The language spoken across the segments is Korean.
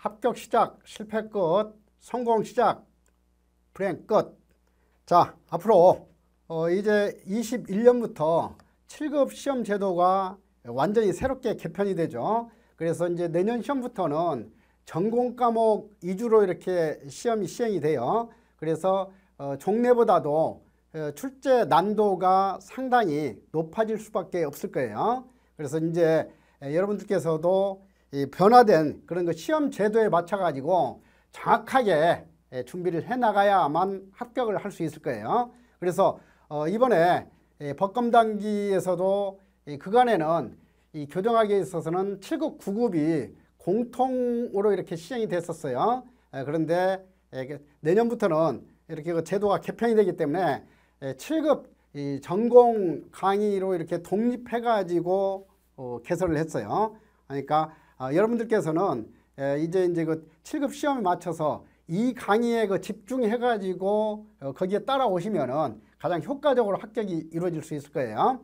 합격 시작, 실패 끝, 성공 시작, 불행 끝. 자, 앞으로 어, 이제 21년부터 7급 시험 제도가 완전히 새롭게 개편이 되죠. 그래서 이제 내년 시험부터는 전공 과목 2주로 이렇게 시험이 시행이 돼요. 그래서 어, 종래보다도 어, 출제 난도가 상당히 높아질 수밖에 없을 거예요. 그래서 이제 여러분들께서도 이 변화된 그런 그 시험 제도에 맞춰 가지고 정확하게 예, 준비를 해 나가야만 합격을 할 수 있을 거예요. 그래서 어, 이번에 예, 법검단기에서도 예, 그간에는 이 교정학에 있어서는 7급, 9급이 공통으로 이렇게 시행이 됐었어요. 그런데 그 내년부터는 이렇게 그 제도가 개편이 되기 때문에 7급 전공 강의로 이렇게 독립해가지고 어, 개설을 했어요. 그러니까 아, 여러분들께서는 에, 이제 이제 그 7급 시험에 맞춰서 이 강의에 그 집중해 가지고 어, 거기에 따라오시면은 가장 효과적으로 합격이 이루어질 수 있을 거예요.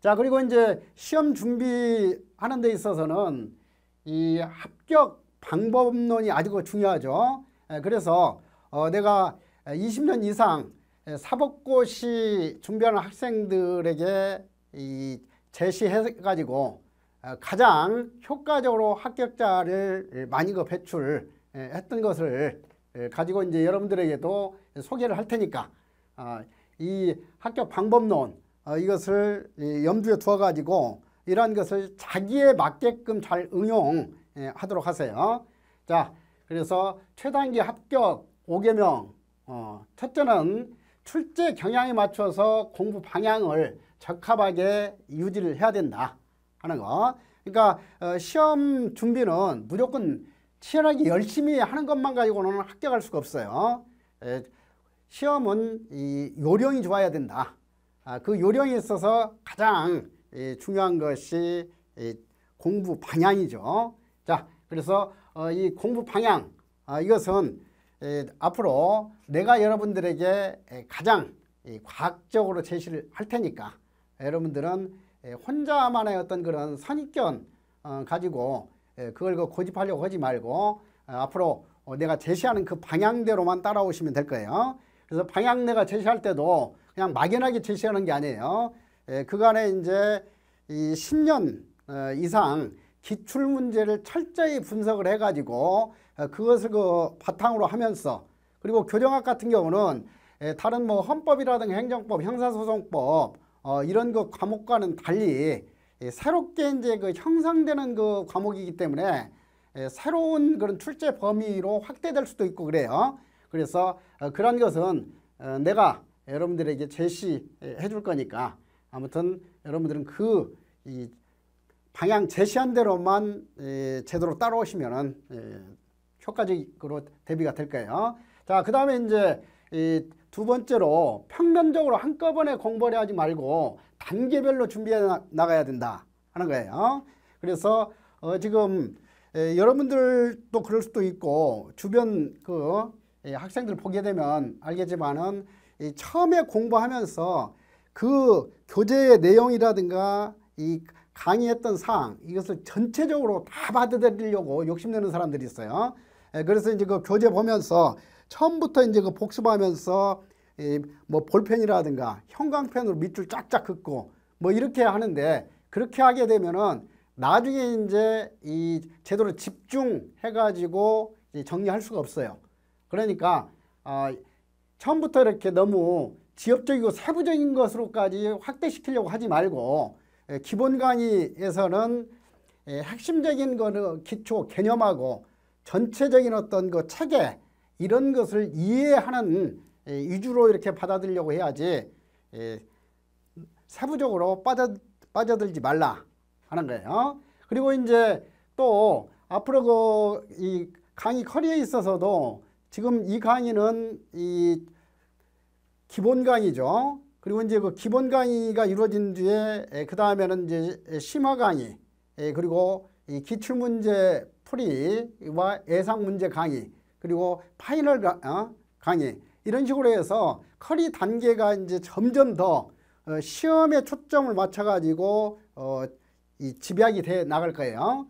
자, 그리고 이제 시험 준비하는 데 있어서는 이 합격 방법론이 아주 그 중요하죠. 에, 그래서 어, 내가 20년 이상 사법고시 준비하는 학생들에게 이 제시해 가지고 어, 가장 효과적으로 합격자를 많이 예, 배출했던 예, 것을 예, 가지고 이제 여러분들에게도 소개를 할 테니까 아, 이 합격 방법론 어, 이것을 염두에 두어 가지고 이러한 것을 자기에 맞게끔 잘 응용하도록 하세요. 자, 그래서 최단기 합격 5개명 어, 첫째는 출제 경향에 맞춰서 공부 방향을 적합하게 유지를 해야 된다. 하는 거. 그러니까 어, 시험 준비는 무조건 치열하게 열심히 하는 것만 가지고는 합격할 수가 없어요. 시험은 이 요령이 좋아야 된다. 아, 그 요령에 있어서 가장 중요한 것이 공부 방향이죠. 자, 그래서 어, 이 공부 방향 아, 이것은 앞으로 내가 여러분들에게 가장 과학적으로 제시를 할 테니까 여러분들은 예, 혼자만의 어떤 그런 선입견 어, 가지고 예, 그걸 그 고집하려고 하지 말고 어, 앞으로 어, 내가 제시하는 그 방향대로만 따라오시면 될 거예요. 그래서 방향 내가 제시할 때도 그냥 막연하게 제시하는 게 아니에요. 예, 그간에 이제 이 10년 이상 기출 문제를 철저히 분석을 해가지고 그것을 그 바탕으로 하면서 그리고 교정학 같은 경우는 다른 뭐 헌법이라든가 행정법, 형사소송법 어, 이런 그 과목과는 달리 예, 새롭게 이제 그 형성되는 그 과목이기 때문에 예, 새로운 그런 출제 범위로 확대될 수도 있고 그래요. 그래서 어, 그런 것은 어, 내가 여러분들에게 제시해 줄 거니까 아무튼 여러분들은 그 이 방향 제시한 대로만 예, 제대로 따라오시면은 예, 효과적으로 대비가 될 거예요. 자, 그 다음에 이제 이두 번째로 평면적으로 한꺼번에 공부를 하지 말고 단계별로 준비해 나가야 된다 하는 거예요. 그래서 어 지금 여러분들도 그럴 수도 있고 주변 그 학생들 보게 되면 알겠지만은 처음에 공부하면서 그 교재의 내용이라든가 이 강의했던 사항 이것을 전체적으로 다 받아들이려고 욕심내는 사람들이 있어요. 그래서 이제 그 교재 보면서 처음부터 이제 그 복습하면서 뭐 볼펜이라든가 형광펜으로 밑줄 쫙쫙 긋고 뭐 이렇게 하는데 그렇게 하게 되면은 나중에 이제 이 제대로 집중해가지고 정리할 수가 없어요. 그러니까 어, 처음부터 이렇게 너무 지역적이고 세부적인 것으로까지 확대시키려고 하지 말고 예, 기본 강의에서는 예, 핵심적인 거는 기초 개념하고 전체적인 어떤 그 체계 이런 것을 이해하는 예, 위주로 이렇게 받아들려고 해야지 세부적으로 예, 빠져, 빠져들지 말라 하는 거예요. 그리고 이제 또 앞으로 그 이 강의 커리에 있어서도 지금 이 강의는 이 기본 강의죠. 그리고 이제 그 기본 강의가 이루어진 뒤에 예, 그 다음에는 이제 심화 강의 그리고 기출 문제 풀이와 예상 문제 강의 그리고 파이널 어? 강의 이런 식으로 해서 커리 단계가 이제 점점 더 어, 시험에 초점을 맞춰가지고 어, 이 집약이 돼 나갈 거예요.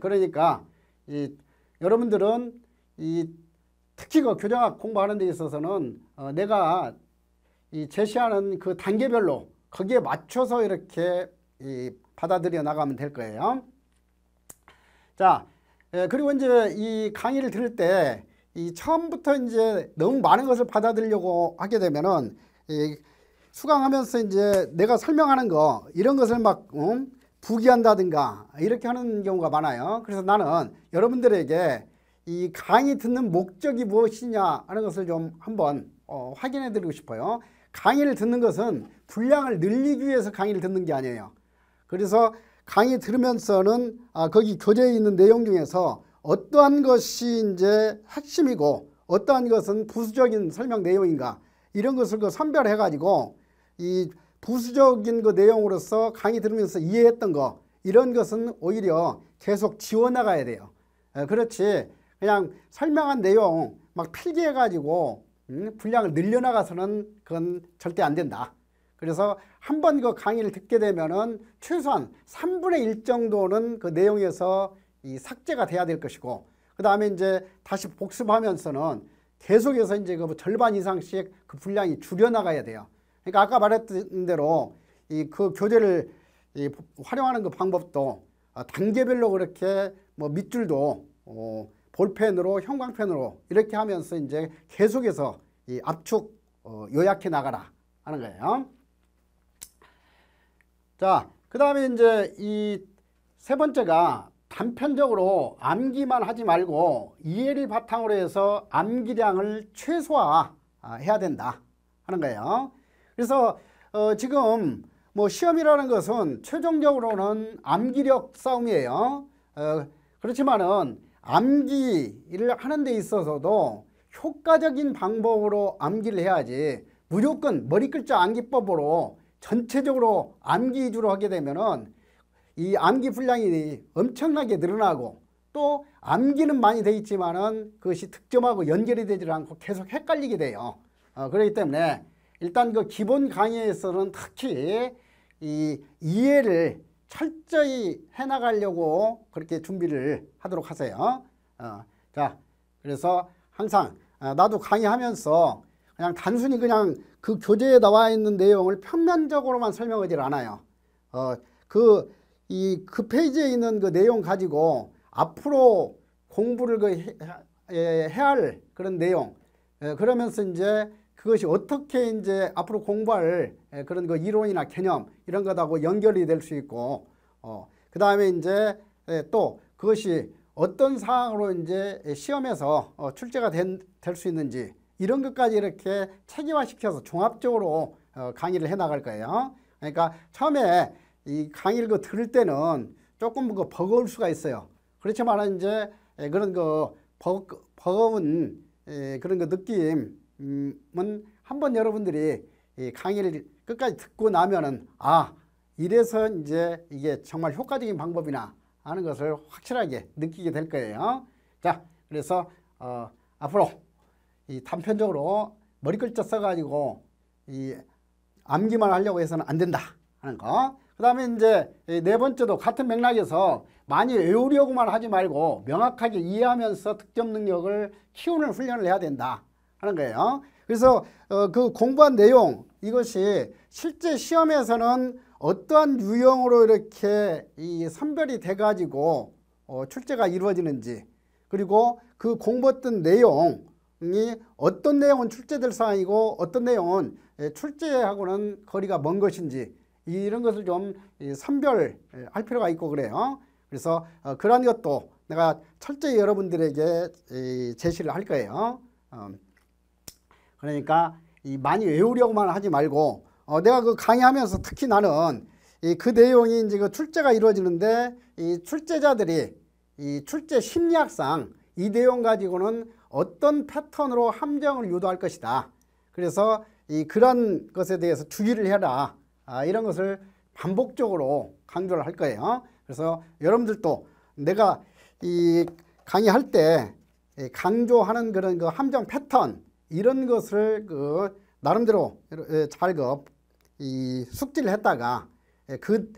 그러니까 이 여러분들은 이 특히 그 교정학 공부하는 데 있어서는 내가 이 제시하는 그 단계별로 거기에 맞춰서 이렇게 이 받아들여 나가면 될 거예요. 자, 예, 그리고 이제 이 강의를 들을 때이 처음부터 이제 너무 많은 것을 받아들이려고 하게 되면은 이 수강하면서 이제 내가 설명하는 거 이런 것을 막 음, 부기한다든가 이렇게 하는 경우가 많아요. 그래서 나는 여러분들에게 이 강의 듣는 목적이 무엇이냐 하는 것을 좀 한번 어, 확인해 드리고 싶어요. 강의를 듣는 것은 분량을 늘리기 위해서 강의를 듣는 게 아니에요. 그래서 강의 들으면서는 아, 거기 교재에 있는 내용 중에서 어떠한 것이 이제 핵심이고 어떠한 것은 부수적인 설명 내용인가 이런 것을 그 선별해 가지고 이 부수적인 그 내용으로서 강의 들으면서 이해했던 거 이런 것은 오히려 계속 지워 나가야 돼요. 그렇지 그냥 설명한 내용 막 필기해 가지고 음, 분량을 늘려 나가서는 그건 절대 안 된다. 그래서 한 번 그 강의를 듣게 되면은 최소한 3분의 1 정도는 그 내용에서 이 삭제가 돼야 될 것이고 그 다음에 이제 다시 복습하면서는 계속해서 이제 그 절반 이상씩 그 분량이 줄여나가야 돼요. 그러니까 아까 말했던 대로 이 그 교재를 이 활용하는 그 방법도 아, 단계별로 그렇게 뭐 밑줄도 어 볼펜으로 형광펜으로 이렇게 하면서 이제 계속해서 이 압축 어 요약해 나가라 하는 거예요. 자, 그 다음에 이제 이 세 번째가 단편적으로 암기만 하지 말고 이해를 바탕으로 해서 암기량을 최소화해야 된다 하는 거예요. 그래서 어 지금 뭐 시험이라는 것은 최종적으로는 암기력 싸움이에요. 어 그렇지만은 암기를 하는 데 있어서도 효과적인 방법으로 암기를 해야지 무조건 머리글자 암기법으로 전체적으로 암기 위주로 하게 되면은 이 암기 분량이 엄청나게 늘어나고 또 암기는 많이 돼 있지만은 그것이 특정하고 연결이 되질 않고 계속 헷갈리게 돼요. 어, 그렇기 때문에 일단 그 기본 강의에서는 특히 이 이해를 철저히 해나가려고 그렇게 준비를 하도록 하세요. 어, 자, 그래서 항상 어, 나도 강의하면서 그냥 단순히 그냥 그 교재에 나와 있는 내용을 평면적으로만 설명하지 않아요. 어, 그 이그 페이지에 있는 그 내용 가지고 앞으로 공부를 그 해, 해, 해야 할 그런 내용 에, 예, 그러면서 이제 그것이 어떻게 이제 앞으로 공부할 에, 예, 그런 그 이론이나 개념 이런 것하고 연결이 될 수 있고 어, 그 다음에 이제 에, 예, 또 그것이 어떤 상황으로 이제 시험에서 어, 출제가 될 수 있는지 이런 것까지 이렇게 체계화시켜서 종합적으로 어, 강의를 해 나갈 거예요. 그러니까 처음에 이 강의를 그 들을 때는 조금 그 버거울 수가 있어요. 그렇지만 이제 예, 그런 그 버, 거운 예, 그런 그 느낌은 한번 여러분들이 이 강의를 끝까지 듣고 나면은 아 이래서 이제 이게 정말 효과적인 방법이나 하는 것을 확실하게 느끼게 될 거예요. 자 그래서 어, 앞으로 이 단편적으로 머리글자 써가지고 이 암기만 하려고 해서는 안 된다 하는 거. 그 다음에 이제 네 번째도 같은 맥락에서 많이 외우려고만 하지 말고 명확하게 이해하면서 득점 능력을 키우는 훈련을 해야 된다 하는 거예요. 그래서 어, 그 공부한 내용 이것이 실제 시험에서는 어떠한 유형으로 이렇게 이 선별이 돼가지고 어, 출제가 이루어지는지 그리고 그 공부했던 내용이 어떤 내용은 출제될 사항이고 어떤 내용은 예, 출제하고는 거리가 먼 것인지 이런 것을 좀 선별할 예, 필요가 있고 그래요. 그래서 어, 그런 것도 내가 철저히 여러분들에게 제시를 할 거예요. 어. 그러니까 많이 외우려고만 하지 말고 어, 내가 그 강의하면서 특히 나는 그 내용이 이제 그 출제가 이루어지는데 이 출제자들이 이 출제 심리학상 이 내용 가지고는 어떤 패턴으로 함정을 유도할 것이다. 그래서 이 그런 것에 대해서 주의를 해라. 아, 이런 것을 반복적으로 강조를 할 거예요. 그래서 여러분들도 내가 이 강의할 때 강조하는 그런 그 함정 패턴 이런 것을 그 나름대로 예, 잘그 숙지를 했다가 예, 그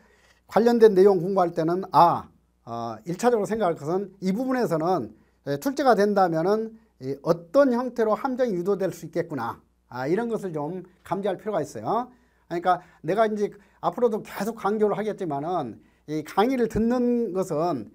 관련된 내용 공부할 때는 아 어, 1차적으로 생각할 것은 이 부분에서는 예, 출제가 된다면은 어떤 형태로 함정이 유도될 수 있겠구나 아, 이런 것을 좀 감지할 필요가 있어요. 그러니까 내가 이제 앞으로도 계속 강조를 하겠지만은 이 강의를 듣는 것은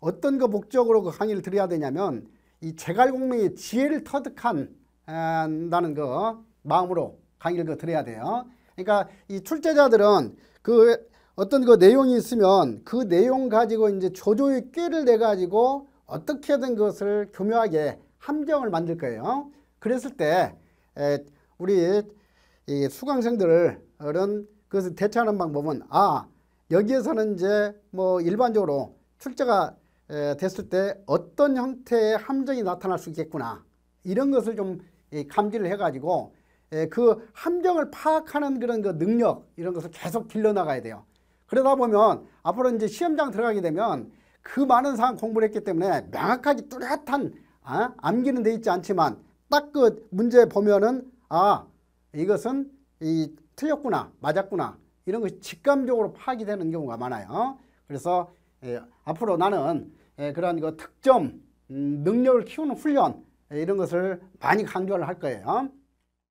어떤 그 목적으로 그 강의를 드려야 되냐면 이 제갈공명의 지혜를 터득한다는 아, 거 마음으로 강의를 그 드려야 돼요. 그러니까 이 출제자들은 그 어떤 그 내용이 있으면 그 내용 가지고 이제 조조의 꾀를 내 가지고 어떻게든 그것을 교묘하게 함정을 만들 거예요. 그랬을 때 우리 이 수강생들을 어른 그것을 대처하는 방법은 아 여기에서는 이제 뭐 일반적으로 출제가 됐을 때 어떤 형태의 함정이 나타날 수 있겠구나 이런 것을 좀 감지를 해가지고 그 함정을 파악하는 그런 그 능력 이런 것을 계속 길러나가야 돼요. 그러다 보면 앞으로 이제 시험장 들어가게 되면 그 많은 사항 공부를 했기 때문에 명확하게 뚜렷한 아? 암기는 돼 있지 않지만 딱 그 문제 보면은 아 이것은 이 틀렸구나 맞았구나 이런 것이 직감적으로 파악이 되는 경우가 많아요. 그래서 예, 앞으로 나는 예, 그런 그 특점 음, 능력을 키우는 훈련 예, 이런 것을 많이 강조를 할 거예요.